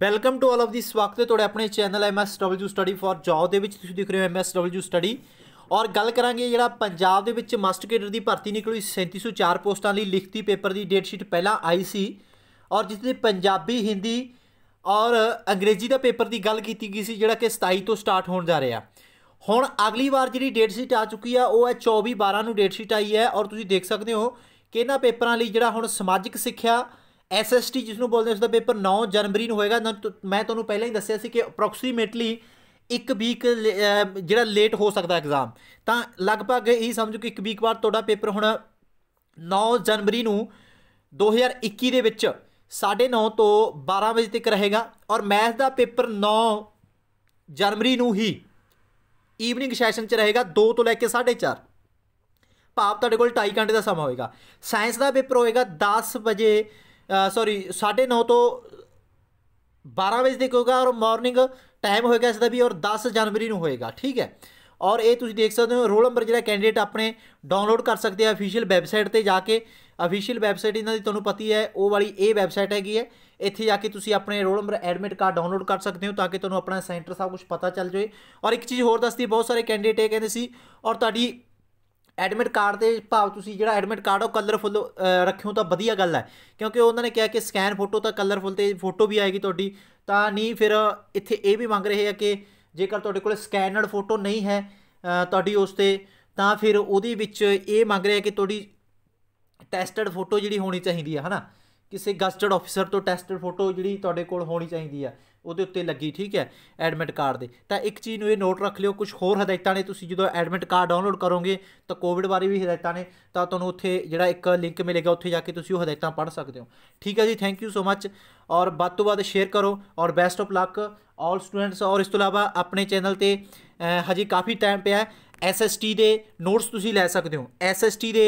welcome to all of the ਸਵਾਗਤ ਹੈ ਤੁਹਾਡੇ ਆਪਣੇ channel MSW study for job ਦੇ ਵਿੱਚ ਤੁਸੀਂ ਦੇਖ ਰਹੇ ਹੋ MSW ਸਟੱਡੀ ਔਰ ਗੱਲ ਕਰਾਂਗੇ ਜਿਹੜਾ ਪੰਜਾਬ ਦੇ ਵਿੱਚ ਮਾਸਟਰ ਕੈਡਰ ਦੀ ਭਰਤੀ ਨਿਕਲੀ 3704 ਪੋਸਟਾਂ ਲਈ ਲਿਖਤੀ ਪੇਪਰ ਦੀ ਡੇਟ ਸ਼ੀਟ ਪਹਿਲਾਂ ਆਈ ਸੀ ਔਰ ਜਿਸ ਦੇ ਪੰਜਾਬੀ ਹਿੰਦੀ ਔਰ ਅੰਗਰੇਜ਼ੀ ਦਾ ਪੇਪਰ ਦੀ ਗੱਲ ਕੀਤੀ ਗਈ ਸੀ ਜਿਹੜਾ ਕਿ 27 ਤੋਂ ਸਟਾਰਟ ਹੋਣ ਜਾ ਰਿਹਾ ਹੁਣ ਅਗਲੀ ਵਾਰ ਜਿਹੜੀ ਡੇਟ ਸ਼ੀਟ ਆ ਚੁੱਕੀ ਆ ਉਹ ਹੈ 24 12 ਨੂੰ ਡੇਟ ਸ਼ੀਟ ਆਈ ਹੈ ਔਰ ਤੁਸੀਂ ਦੇਖ ਸਕਦੇ ਹੋ ਕਿ ਇਹਨਾਂ ਪੇਪਰਾਂ ਲਈ ਜਿਹੜਾ ਹੁਣ ਸਮਾਜਿਕ ਸਿੱਖਿਆ ਐਸਐਸਟੀ ਜਿਸ ਨੂੰ ਬੋਲਦੇ ਉਸ ਦਾ ਪੇਪਰ 9 ਜਨਵਰੀ ਨੂੰ ਹੋਏਗਾ ਮੈਂ ਤੁਹਾਨੂੰ ਪਹਿਲਾਂ ਹੀ ਦੱਸਿਆ ਸੀ ਕਿ ਅਪਰੋਕਸੀਮੇਟਲੀ ਇੱਕ ਵੀਕ ਜਿਹੜਾ ਲੇਟ ਹੋ ਸਕਦਾ ਐਗਜ਼ਾਮ ਤਾਂ ਲਗਭਗ ਇਹੀ ਸਮਝੋ ਕਿ ਇੱਕ ਵੀਕ ਬਾਅਦ ਤੁਹਾਡਾ ਪੇਪਰ ਹੁਣ 9 ਜਨਵਰੀ ਨੂੰ 2021 ਦੇ ਵਿੱਚ 9:30 ਤੋਂ 12 ਵਜੇ ਤੱਕ ਰਹੇਗਾ ਔਰ ਮੈਥ ਦਾ ਪੇਪਰ 9 ਜਨਵਰੀ ਨੂੰ ਹੀ ਈਵਨਿੰਗ ਸੈਸ਼ਨ 'ਚ ਰਹੇਗਾ 2 ਤੋਂ ਲੈ ਕੇ 4:30 ਭਾਵ ਤੁਹਾਡੇ ਕੋਲ 2.5 ਘੰਟੇ ਦਾ ਸਮਾਂ ਹੋਏਗਾ ਸਾਇੰਸ ਦਾ ਪੇਪਰ ਹੋਏਗਾ 10 ਵਜੇ ਸੌਰੀ 9:30 ਤੋਂ 12 ਵਜੇ ਤੱਕ ਹੋਗਾ ਔਰ ਮਾਰਨਿੰਗ ਟਾਈਮ ਹੋਏਗਾ ਇਸ ਦਾ ਵੀ ਔਰ 10 ਜਨਵਰੀ ਨੂੰ ਹੋਏਗਾ ਠੀਕ ਹੈ ਔਰ ਇਹ ਤੁਸੀਂ ਦੇਖ ਸਕਦੇ ਹੋ ਰੋਲ ਨੰਬਰ ਜਿਹੜਾ ਕੈਂਡੀਡੇਟ ਆਪਣੇ ਡਾਊਨਲੋਡ ਕਰ ਸਕਦੇ ਆ ਅਫੀਸ਼ੀਅਲ ਵੈਬਸਾਈਟ ਤੇ ਜਾ ਕੇ ਅਫੀਸ਼ੀਅਲ ਵੈਬਸਾਈਟ ਇਹਨਾਂ ਦੀ ਤੁਹਾਨੂੰ ਪਤੀ ਹੈ ਉਹ ਵਾਲੀ ਇਹ ਵੈਬਸਾਈਟ ਹੈਗੀ ਹੈ ਇੱਥੇ ਜਾ ਕੇ ਤੁਸੀਂ ਆਪਣੇ roll number admit card download ਕਰ ਸਕਦੇ ਹੋ ਤਾਂ ਕਿ ਤੁਹਾਨੂੰ ਆਪਣਾ ਸੈਂਟਰ ਸਭ ਕੁਝ ਪਤਾ ਚੱਲ ਜਾਵੇ ਔਰ ਇੱਕ ਚੀਜ਼ ਹੋਰ ਦੱਸਦੀ ਬਹੁਤ ਸਾਰੇ ਕੈਂਡੀਡੇਟ ਇਹ ਕਹਿੰਦੇ ਸੀ ਔਰ ਤੁਹਾਡੀ ਐਡਮਿਟ ਕਾਰਡ ਦੇ ਭਾਵ ਤੁਸੀਂ ਜਿਹੜਾ ਐਡਮਿਟ ਕਾਰਡ ਉਹ ਕਲਰਫੁੱਲ ਰੱਖਿਓ ਤਾਂ ਵਧੀਆ ਗੱਲ ਹੈ ਕਿਉਂਕਿ ਉਹਨਾਂ ਨੇ ਕਿਹਾ ਕਿ ਸਕੈਨ ਫੋਟੋ ਤਾਂ ਕਲਰਫੁੱਲ ਤੇ ਫੋਟੋ ਵੀ ਆਏਗੀ ਤੁਹਾਡੀ ਤਾਂ ਨਹੀਂ ਫਿਰ ਇੱਥੇ ਇਹ ਵੀ ਮੰਗ ਰਹੇ ਆ ਕਿ ਜੇਕਰ ਤੁਹਾਡੇ ਕੋਲ ਸਕੈਨਡ ਫੋਟੋ ਨਹੀਂ ਹੈ ਤੁਹਾਡੀ ਉਸ ਤੇ ਤਾਂ ਫਿਰ ਉਹਦੇ ਵਿੱਚ ਇਹ ਮੰਗ ਰਿਹਾ ਕਿ ਤੁਹਾਡੀ ਟੈਸਟਡ ਫੋਟੋ ਜਿਹੜੀ ਹੋਣੀ ਚਾਹੀਦੀ ਹੈ ਹਨਾ ਕਿਸੇ ਗਸਟਡ ਆਫੀਸਰ ਤੋਂ ਟੈਸਟਡ ਫੋਟੋ ਜਿਹੜੀ ਤੁਹਾਡੇ ਕੋਲ ਹੋਣੀ ਚਾਹੀਦੀ ਆ ਉਹਦੇ ਉੱਤੇ ਲੱਗੀ ਠੀਕ ਹੈ ਐਡਮਿਟ ਕਾਰਡ ਦੇ ਤਾਂ ਇੱਕ ਚੀਜ਼ ਨੂੰ ਇਹ ਨੋਟ ਰੱਖ ਲਿਓ ਕੁਝ ਹੋਰ ਹਦਾਇਤਾਂ ਨੇ ਤੁਸੀਂ ਜਦੋਂ ਐਡਮਿਟ ਕਾਰਡ ਡਾਊਨਲੋਡ ਕਰੋਗੇ ਤਾਂ ਕੋਵਿਡ ਬਾਰੇ ਵੀ ਹਦਾਇਤਾਂ ਨੇ ਤਾਂ ਤੁਹਾਨੂੰ ਉੱਥੇ ਜਿਹੜਾ ਇੱਕ ਲਿੰਕ ਮਿਲੇਗਾ ਉੱਥੇ ਜਾ ਕੇ ਤੁਸੀਂ ਉਹ ਹਦਾਇਤਾਂ ਪੜ੍ਹ ਸਕਦੇ ਹੋ ਠੀਕ ਹੈ ਜੀ ਥੈਂਕ ਯੂ ਸੋ ਮੱਚ ਔਰ ਵੱਧ ਤੋਂ ਵੱਧ ਸ਼ੇਅਰ ਕਰੋ ਔਰ best of luck all students ਔਰ ਇਸ ਤੋਂ ਇਲਾਵਾ ਆਪਣੇ ਚੈਨਲ ਤੇ ਹਜੇ ਕਾਫੀ ਟਾਈਮ ਪਿਆ ਐਸਐਸਟੀ ਦੇ ਨੋਟਸ ਤੁਸੀਂ ਲੈ ਸਕਦੇ ਹੋ ਐਸਐਸਟੀ ਦੇ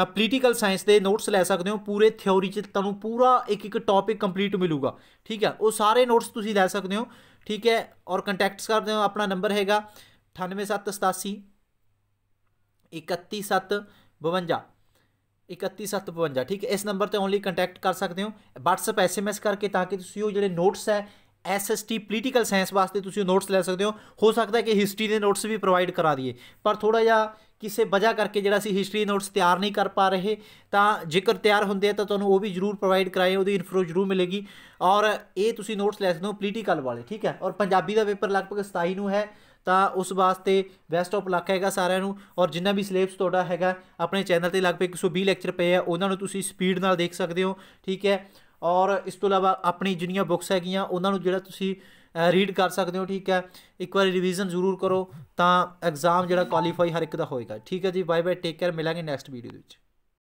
ਪੋਲੀਟੀਕਲ ਸਾਇੰਸ ਦੇ ਨੋਟਸ ਲੈ ਸਕਦੇ ਹੋ ਪੂਰੇ ਥਿਉਰੀ 'ਚ ਤੁਹਾਨੂੰ ਪੂਰਾ ਇੱਕ ਇੱਕ ਟੌਪਿਕ ਕੰਪਲੀਟ ਮਿਲੂਗਾ ਠੀਕ ਹੈ ਉਹ ਸਾਰੇ ਨੋਟਸ ਤੁਸੀਂ ਲੈ ਸਕਦੇ ਹੋ ਠੀਕ ਹੈ ਔਰ ਕੰਟੈਕਟਸ ਕਰਦੇ ਹੋ ਆਪਣਾ ਨੰਬਰ ਹੈਗਾ 98787 31752 31752 ਠੀਕ ਹੈ ਇਸ ਨੰਬਰ ਤੇ ਓਨਲੀ ਕੰਟੈਕਟ ਕਰ ਸਕਦੇ ਹੋ WhatsApp SMS ਕਰਕੇ ਤਾਂ ਕਿ ਤੁਸੀਂ ਉਹ ਜਿਹੜੇ ਨੋਟਸ ਹੈ ਐਸਐਸਟੀ ਪੋਲੀਟੀਕਲ ਸਾਇੰਸ ਵਾਸਤੇ ਤੁਸੀਂ ਨੋਟਸ ਲੈ ਸਕਦੇ ਹੋ ਹੋ ਸਕਦਾ ਹੈ ਕਿ ਹਿਸਟਰੀ ਦੇ ਨੋਟਸ ਵੀ ਪ੍ਰੋਵਾਈਡ ਕਰਾ ਦਈਏ ਪਰ ਥੋੜਾ ਜਿਹਾ ਕਿਸੇ ਵਜ੍ਹਾ ਕਰਕੇ ਜਿਹੜਾ ਸੀ ਹਿਸਟਰੀ ਨੋਟਸ ਤਿਆਰ ਨਹੀਂ ਕਰ پا ਰਹੇ ਤਾਂ ਜੇਕਰ ਤਿਆਰ ਹੁੰਦੇ ਆ ਤਾਂ ਤੁਹਾਨੂੰ ਉਹ ਵੀ ਜਰੂਰ ਪ੍ਰੋਵਾਈਡ ਕਰਾਏ ਉਹਦੀ ਇਨਫੋ ਜਰੂਰ ਮਿਲੇਗੀ ਔਰ ਇਹ ਤੁਸੀਂ ਨੋਟਸ ਲੈ ਸਕਦੇ ਹੋ ਪੋਲੀਟੀਕਲ ਵਾਲੇ ਠੀਕ ਹੈ ਔਰ ਪੰਜਾਬੀ ਦਾ ਪੇਪਰ ਲਗਭਗ 27 ਨੂੰ ਹੈ ਤਾਂ ਉਸ ਵਾਸਤੇ ਬੈਸਟ ਆਫ ਲੱਕ ਹੈਗਾ ਸਾਰਿਆਂ ਨੂੰ ਔਰ ਜਿੰਨਾ ਵੀ ਸਿਲੇਬਸ ਤੁਹਾਡਾ ਹੈਗਾ ਆਪਣੇ ਚੈਨਲ ਤੇ ਲਗਭਗ 120 ਲੈਕਚਰ ਪਏ ਆ ਉਹਨਾਂ ਨੂੰ ਤੁਸੀਂ ਸਪੀਡ ਨਾਲ ਦੇਖ ਸਕਦੇ ਹੋ ਠੀਕ ਹੈ ਔਰ ਇਸ ਤੋਂ ਇਲਾਵਾ ਆਪਣੀ ਜਿੰਨੀਆਂ ਬੁੱਕਸ ਹੈਗੀਆਂ ਉਹਨਾਂ ਨੂੰ ਜਿਹੜਾ ਤੁਸੀਂ ਰੀਡ ਕਰ ਸਕਦੇ ਹੋ ਠੀਕ ਹੈ ਇੱਕ ਵਾਰੀ ਰਿਵੀਜ਼ਨ ਜ਼ਰੂਰ ਕਰੋ ਤਾਂ ਐਗਜ਼ਾਮ ਜਿਹੜਾ ਕੁਆਲੀਫਾਈ ਹਰ ਇੱਕ ਦਾ ਹੋਏਗਾ ਠੀਕ ਹੈ ਜੀ ਬਾਏ ਬਾਏ ਟੇਕ ਕੇਅਰ ਮਿਲਾਂਗੇ ਨੈਕਸਟ ਵੀਡੀਓ ਦੇ ਵਿੱਚ